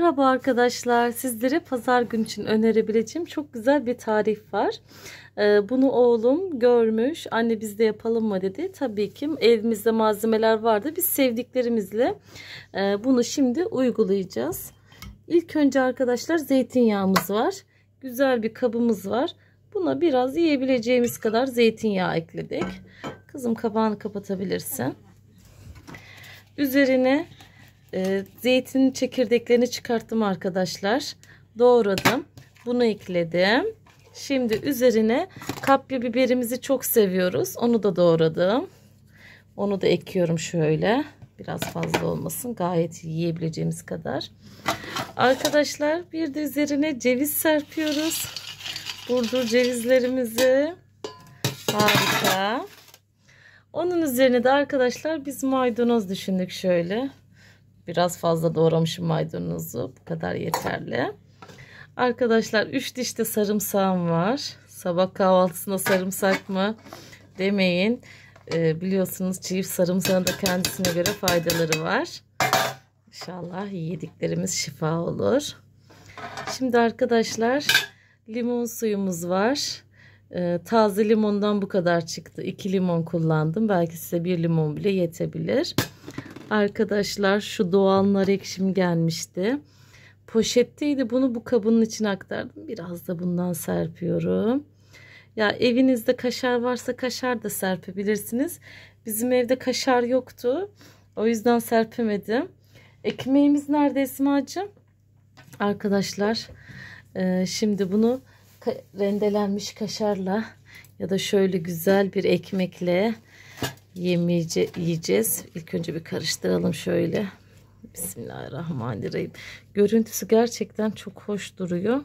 Merhaba arkadaşlar sizlere pazar gün için önerebileceğim çok güzel bir tarif var. Ee, bunu oğlum görmüş anne biz de yapalım mı dedi. Tabii ki evimizde malzemeler vardı biz sevdiklerimizle e, bunu şimdi uygulayacağız. İlk önce arkadaşlar zeytinyağımız var. Güzel bir kabımız var. Buna biraz yiyebileceğimiz kadar zeytinyağı ekledik. Kızım kapağını kapatabilirsin. Üzerine ee, zeytin çekirdeklerini çıkarttım arkadaşlar. Doğradım. Bunu ekledim. Şimdi üzerine kapya biberimizi çok seviyoruz. Onu da doğradım. Onu da ekiyorum şöyle. Biraz fazla olmasın. Gayet yiyebileceğimiz kadar. Arkadaşlar bir de üzerine ceviz serpiyoruz. Burdur cevizlerimizi. Harika. Onun üzerine de arkadaşlar biz maydanoz düşündük şöyle. Biraz fazla doğramışım maydanozu. Bu kadar yeterli. Arkadaşlar 3 diş de sarımsağım var. Sabah kahvaltısında sarımsak mı demeyin. Ee, biliyorsunuz çift sarımsağın da kendisine göre faydaları var. İnşallah yediklerimiz şifa olur. Şimdi arkadaşlar limon suyumuz var. Ee, taze limondan bu kadar çıktı. 2 limon kullandım. Belki size bir limon bile yetebilir. Arkadaşlar şu Doğanlar ekşim gelmişti. Poşetteydi bunu bu kabının içine aktardım. Biraz da bundan serpiyorum. Ya evinizde kaşar varsa kaşar da serpebilirsiniz. Bizim evde kaşar yoktu. O yüzden serpemedim. Ekmeğimiz nerede Esma'cığım? Arkadaşlar e, şimdi bunu rendelenmiş kaşarla ya da şöyle güzel bir ekmekle yemeğice yiyeceğiz. İlk önce bir karıştıralım şöyle. Bismillahirrahmanirrahim. Görüntüsü gerçekten çok hoş duruyor.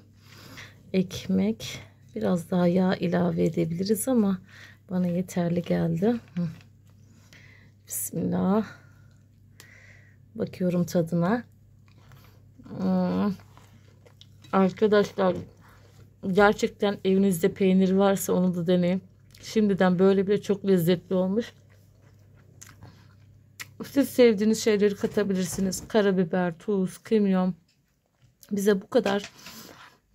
Ekmek. Biraz daha yağ ilave edebiliriz ama bana yeterli geldi. Bismillah. Bakıyorum tadına. Arkadaşlar gerçekten evinizde peynir varsa onu da deneyin. Şimdiden böyle bile çok lezzetli olmuş. Siz sevdiğiniz şeyleri katabilirsiniz. Karabiber, tuz, kimyon. Bize bu kadar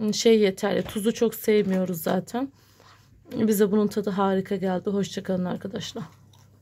ıı, şey yeterli. Tuzu çok sevmiyoruz zaten. Bize bunun tadı harika geldi. Hoşçakalın arkadaşlar.